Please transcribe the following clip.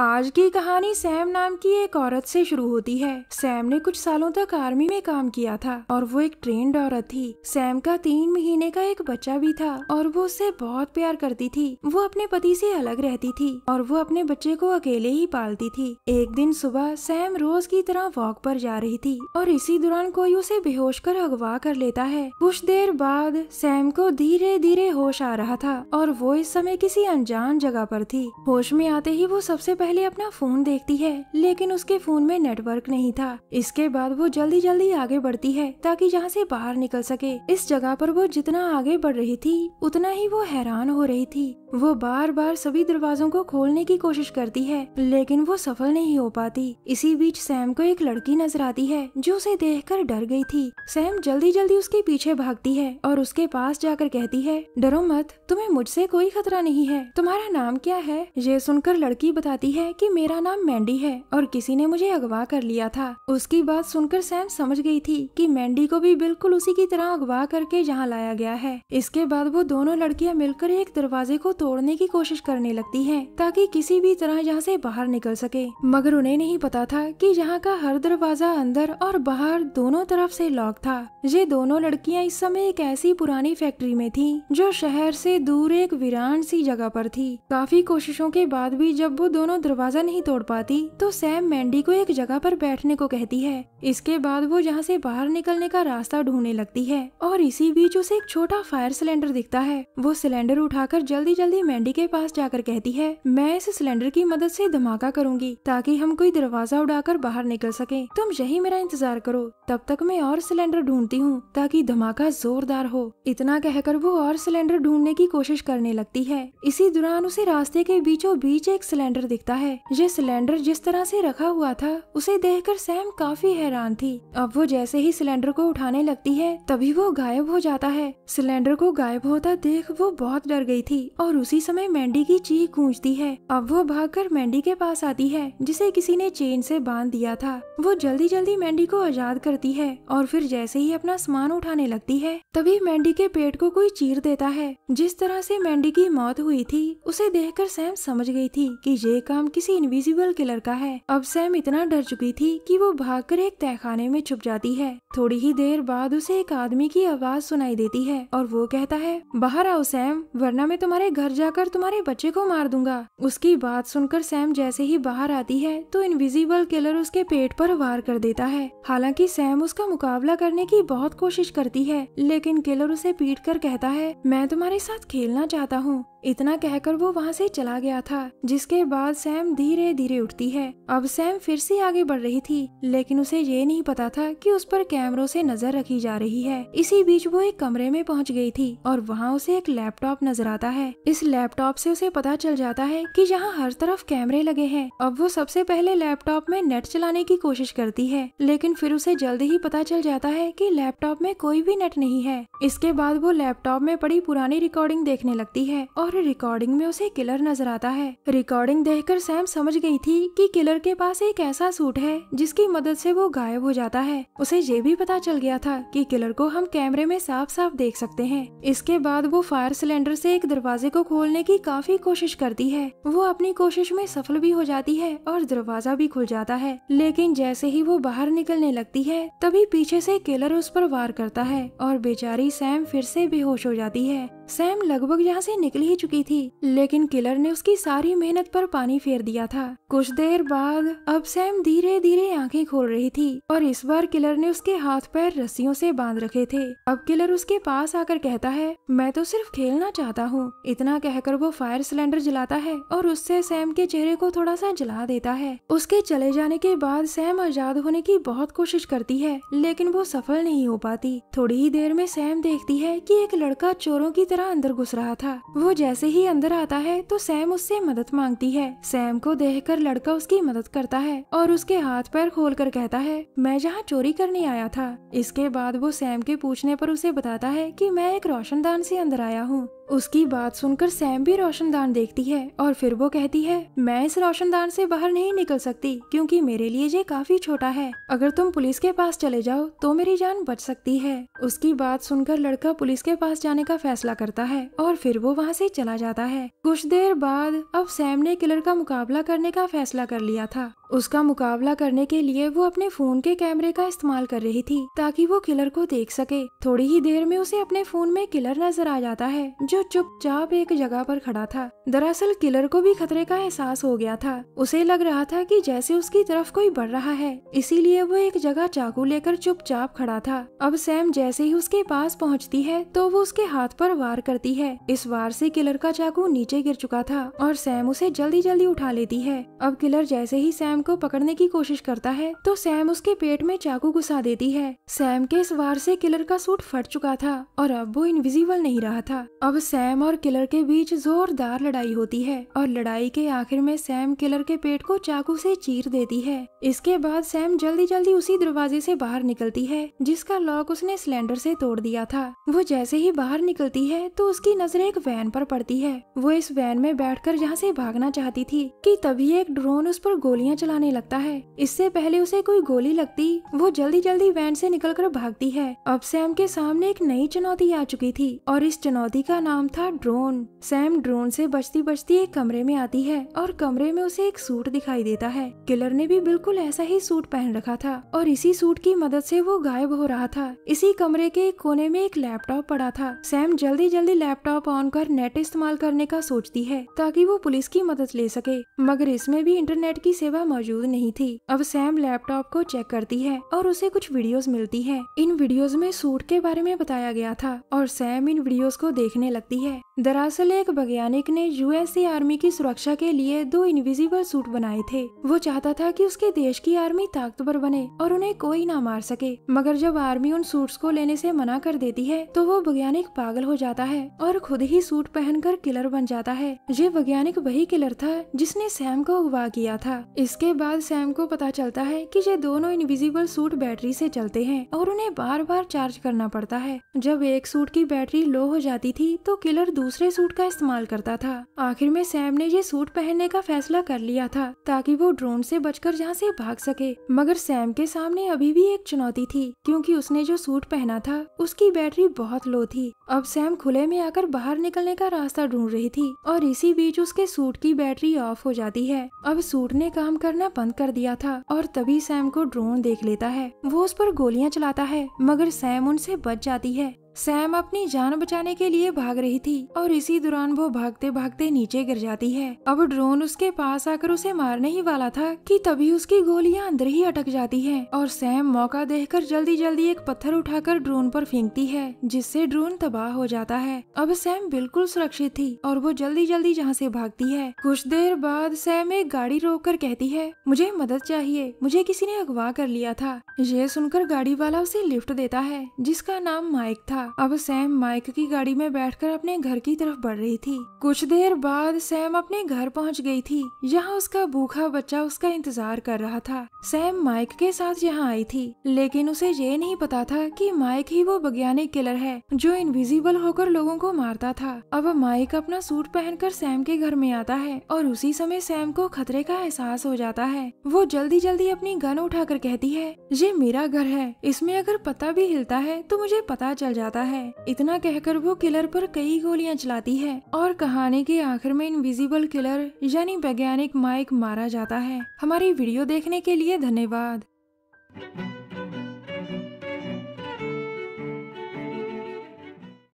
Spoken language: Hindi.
आज की कहानी सैम नाम की एक औरत से शुरू होती है सैम ने कुछ सालों तक आर्मी में काम किया था और वो एक ट्रेंड औरत थी सैम का तीन महीने का एक बच्चा भी था और वो उससे बहुत प्यार करती थी वो अपने पति से अलग रहती थी और वो अपने बच्चे को अकेले ही पालती थी एक दिन सुबह सैम रोज की तरह वॉक पर जा रही थी और इसी दौरान कोई उसे बेहोश कर अगवा कर लेता है कुछ देर बाद सैम को धीरे धीरे होश आ रहा था और वो इस समय किसी अनजान जगह पर थी होश में आते ही वो सबसे पहले पहले अपना फोन देखती है लेकिन उसके फोन में नेटवर्क नहीं था इसके बाद वो जल्दी जल्दी आगे बढ़ती है ताकि यहाँ से बाहर निकल सके इस जगह पर वो जितना आगे बढ़ रही थी उतना ही वो हैरान हो रही थी वो बार बार सभी दरवाजों को खोलने की कोशिश करती है लेकिन वो सफल नहीं हो पाती इसी बीच सैम को एक लड़की नजर आती है जो उसे देख डर गयी थी सैम जल्दी जल्दी उसके पीछे भागती है और उसके पास जाकर कहती है डरो मत तुम्हें मुझसे कोई खतरा नहीं है तुम्हारा नाम क्या है ये सुनकर लड़की बताती है है कि मेरा नाम मैंडी है और किसी ने मुझे अगवा कर लिया था उसकी बात सुनकर सैम समझ गई थी कि मैंडी को भी बिल्कुल उसी की तरह अगवा करके यहाँ लाया गया है इसके बाद वो दोनों लड़कियाँ मिलकर एक दरवाजे को तोड़ने की कोशिश करने लगती है ताकि किसी भी तरह यहाँ से बाहर निकल सके मगर उन्हें नहीं पता था कि यहाँ का हर दरवाजा अंदर और बाहर दोनों तरफ से लॉक था ये दोनों लड़कियाँ इस समय एक ऐसी पुरानी फैक्ट्री में थी जो शहर से दूर एक वीरान सी जगह पर थी काफी कोशिशों के बाद भी जब वो दोनों दोनों दरवाजा नहीं तोड़ पाती तो सैम मैंडी को एक जगह पर बैठने को कहती है इसके बाद वो यहाँ से बाहर निकलने का रास्ता ढूंढने लगती है और इसी बीच उसे एक छोटा फायर सिलेंडर दिखता है वो सिलेंडर उठाकर जल्दी जल्दी मैंडी के पास जाकर कहती है मैं इस सिलेंडर की मदद से धमाका करूंगी ताकि हम कोई दरवाजा उड़ाकर बाहर निकल सके तुम यही मेरा इंतजार करो तब तक मैं और सिलेंडर ढूंढती हूँ ताकि धमाका जोरदार हो इतना कहकर वो और सिलेंडर ढूंढने की कोशिश करने लगती है इसी दौरान उसे रास्ते के बीचों बीच एक सिलेंडर दिखता दिखता है ये सिलेंडर जिस तरह से रखा हुआ था उसे देखकर सैम काफी हैरान थी अब वो जैसे ही सिलेंडर को उठाने लगती है तभी वो गायब हो जाता है सिलेंडर को गायब होता देख वो बहुत डर गई थी और उसी समय मैंडी की चीख गूंजती है अब वो कर मैंडी के पास आती है जिसे किसी ने चेन से बांध दिया था वो जल्दी जल्दी मैंडी को आजाद करती है और फिर जैसे ही अपना सामान उठाने लगती है तभी मैंडी के पेट को कोई चीर देता है जिस तरह से मैंडी की मौत हुई थी उसे देखकर सैम समझ गई थी कि ये काम नाम किसी इनविजिबल किलर का है अब सैम इतना डर चुकी थी कि वो भागकर एक तहखाने में छुप जाती है थोड़ी ही देर बाद उसे एक आदमी की आवाज सुनाई देती है और वो कहता है बाहर आओ सैम वरना मैं तुम्हारे घर जाकर तुम्हारे बच्चे को मार दूंगा उसकी बात सुनकर सैम जैसे ही बाहर आती है तो इनविजिबल किलर उसके पेट पर वार कर देता है हालांकि सैम उसका मुकाबला करने की बहुत कोशिश करती है लेकिन किलर उसे पीट कर कहता है मैं तुम्हारे साथ खेलना चाहता हूँ इतना कहकर वो वहाँ से चला गया था जिसके बाद सैम धीरे धीरे उठती है अब सैम फिर से आगे बढ़ रही थी लेकिन उसे ये नहीं पता था कि उस पर कैमरों से नजर रखी जा रही है इसी बीच वो एक कमरे में पहुँच गई थी और वहाँ उसे एक लैपटॉप नजर आता है इस लैपटॉप से उसे पता चल जाता है की यहाँ हर तरफ कैमरे लगे है अब वो सबसे पहले लैपटॉप में नेट चलाने की कोशिश करती है लेकिन फिर उसे जल्द ही पता चल जाता है की लैपटॉप में कोई भी नेट नहीं है इसके बाद वो लैपटॉप में पड़ी पुरानी रिकॉर्डिंग देखने लगती है और और रिकॉर्डिंग में उसे किलर नजर आता है रिकॉर्डिंग देखकर सैम समझ गई थी कि किलर के पास एक ऐसा सूट है जिसकी मदद से वो गायब हो जाता है उसे ये भी पता चल गया था कि किलर को हम कैमरे में साफ साफ देख सकते हैं इसके बाद वो फायर सिलेंडर से एक दरवाजे को खोलने की काफी कोशिश करती है वो अपनी कोशिश में सफल भी हो जाती है और दरवाजा भी खुल जाता है लेकिन जैसे ही वो बाहर निकलने लगती है तभी पीछे से किलर उस पर वार करता है और बेचारी सैम फिर से बेहोश हो जाती है सैम लगभग यहाँ से निकल ही चुकी थी लेकिन किलर ने उसकी सारी मेहनत पर पानी फेर दिया था कुछ देर बाद अब सैम धीरे धीरे आंखें खोल रही थी और इस बार किलर ने उसके हाथ पैर रस्सियों से बांध रखे थे अब किलर उसके पास आकर कहता है मैं तो सिर्फ खेलना चाहता हूँ इतना कहकर वो फायर सिलेंडर जलाता है और उससे सैम के चेहरे को थोड़ा सा जला देता है उसके चले जाने के बाद सैम आजाद होने की बहुत कोशिश करती है लेकिन वो सफल नहीं हो पाती थोड़ी ही देर में सैम देखती है कि एक लड़का चोरों की तरह अंदर घुस रहा था वो जैसे जैसे ही अंदर आता है तो सैम उससे मदद मांगती है सैम को देखकर लड़का उसकी मदद करता है और उसके हाथ पैर खोल कर कहता है मैं जहाँ चोरी करने आया था इसके बाद वो सैम के पूछने पर उसे बताता है कि मैं एक रोशनदान से अंदर आया हूँ उसकी बात सुनकर सैम भी रोशनदान देखती है और फिर वो कहती है मैं इस रोशनदान से बाहर नहीं निकल सकती क्योंकि मेरे लिए ये काफी छोटा है अगर तुम पुलिस के पास चले जाओ तो मेरी जान बच सकती है उसकी बात सुनकर लड़का पुलिस के पास जाने का फैसला करता है और फिर वो वहाँ से चला जाता है कुछ देर बाद अब सैम ने किलर का मुकाबला करने का फैसला कर लिया था उसका मुकाबला करने के लिए वो अपने फोन के कैमरे का इस्तेमाल कर रही थी ताकि वो किलर को देख सके थोड़ी ही देर में उसे अपने फोन में किलर नजर आ जाता है जो चुपचाप एक जगह पर खड़ा था दरअसल किलर को भी खतरे का एहसास हो गया था उसे लग रहा था कि जैसे उसकी तरफ कोई बढ़ रहा है इसीलिए वो एक जगह चाकू लेकर चुपचाप खड़ा था अब सैम जैसे ही उसके पास पहुंचती है तो वो उसके हाथ पर वार करती है इस वार से किलर का चाकू नीचे गिर चुका था और सैम उसे जल्दी जल्दी उठा लेती है अब किलर जैसे ही सैम को पकड़ने की कोशिश करता है तो सैम उसके पेट में चाकू घुसा देती है सैम के इस वार से किलर का सूट फट चुका था और अब वो इनविजिबल नहीं रहा था अब सैम और किलर के बीच जोरदार लड़ाई होती है और लड़ाई के आखिर में सैम किलर के पेट को चाकू से चीर देती है इसके बाद सैम जल्दी जल्दी उसी दरवाजे से बाहर निकलती है जिसका लॉक उसने सिलेंडर से तोड़ दिया था वो जैसे ही बाहर निकलती है तो उसकी नजर एक वैन पर पड़ती है वो इस वैन में कर यहाँ से भागना चाहती थी की तभी एक ड्रोन उस पर गोलियां चलाने लगता है इससे पहले उसे कोई गोली लगती वो जल्दी जल्दी वैन से कर भागती है अब सैम के सामने एक नई चुनौती आ चुकी थी और इस चुनौती का नाम नाम था ड्रोन सैम ड्रोन से बचती बचती एक कमरे में आती है और कमरे में उसे एक सूट दिखाई देता है किलर ने भी बिल्कुल ऐसा ही सूट पहन रखा था और इसी सूट की मदद से वो गायब हो रहा था इसी कमरे के एक कोने में एक लैपटॉप पड़ा था सैम जल्दी जल्दी लैपटॉप ऑन कर नेट इस्तेमाल करने का सोचती है ताकि वो पुलिस की मदद ले सके मगर इसमें भी इंटरनेट की सेवा मौजूद नहीं थी अब सैम लैपटॉप को चेक करती है और उसे कुछ वीडियोस मिलती है इन वीडियोस में सूट के बारे में बताया गया था और सैम इन वीडियोस को देखने लगा सकती है दरअसल एक वैज्ञानिक ने यूएस आर्मी की सुरक्षा के लिए दो इनविजिबल सूट बनाए थे वो चाहता था कि उसके देश की आर्मी ताकतवर बने और उन्हें कोई ना मार सके मगर जब आर्मी उन सूट्स को लेने से मना कर देती है तो वो वैज्ञानिक पागल हो जाता है और खुद ही सूट पहनकर किलर बन जाता है ये वैज्ञानिक वही किलर था जिसने सैम को अगवा किया था इसके बाद सैम को पता चलता है की ये दोनों इनविजिबल सूट बैटरी से चलते हैं और उन्हें बार बार चार्ज करना पड़ता है जब एक सूट की बैटरी लो हो जाती थी तो तो किलर दूसरे सूट का इस्तेमाल करता था आखिर में सैम ने ये सूट पहनने का फैसला कर लिया था ताकि वो ड्रोन से बचकर जहाँ से भाग सके मगर सैम के सामने अभी भी एक चुनौती थी क्योंकि उसने जो सूट पहना था उसकी बैटरी बहुत लो थी अब सैम खुले में आकर बाहर निकलने का रास्ता ढूंढ रही थी और इसी बीच उसके सूट की बैटरी ऑफ हो जाती है अब सूट ने काम करना बंद कर दिया था और तभी सैम को ड्रोन देख लेता है वो उस पर गोलियां चलाता है मगर सैम उनसे बच जाती है सैम अपनी जान बचाने के लिए भाग रही थी और इसी दौरान वो भागते भागते नीचे गिर जाती है अब ड्रोन उसके पास आकर उसे मारने ही वाला था कि तभी उसकी गोलियां अंदर ही अटक जाती है और सैम मौका देखकर जल्दी जल्दी एक पत्थर उठाकर ड्रोन पर फेंकती है जिससे ड्रोन तबाह हो जाता है अब सैम बिल्कुल सुरक्षित थी और वो जल्दी जल्दी जहाँ से भागती है कुछ देर बाद सैम एक गाड़ी रोक कर कहती है मुझे मदद चाहिए मुझे किसी ने अगवा कर लिया था ये सुनकर गाड़ी वाला उसे लिफ्ट देता है जिसका नाम माइक था था अब सैम माइक की गाड़ी में बैठकर अपने घर की तरफ बढ़ रही थी कुछ देर बाद सैम अपने घर पहुंच गई थी यहाँ उसका भूखा बच्चा उसका इंतजार कर रहा था सैम माइक के साथ यहाँ आई थी लेकिन उसे ये नहीं पता था कि माइक ही वो वैज्ञानिक किलर है जो इनविजिबल होकर लोगों को मारता था अब माइक अपना सूट पहनकर सैम के घर में आता है और उसी समय सैम को खतरे का एहसास हो जाता है वो जल्दी जल्दी अपनी गन उठाकर कहती है ये मेरा घर है इसमें अगर पता भी हिलता है तो मुझे पता चल जाता जाता है इतना कहकर वो किलर पर कई गोलियां चलाती है और कहानी के आखिर में इनविजिबल किलर यानी वैज्ञानिक माइक मारा जाता है हमारी वीडियो देखने के लिए धन्यवाद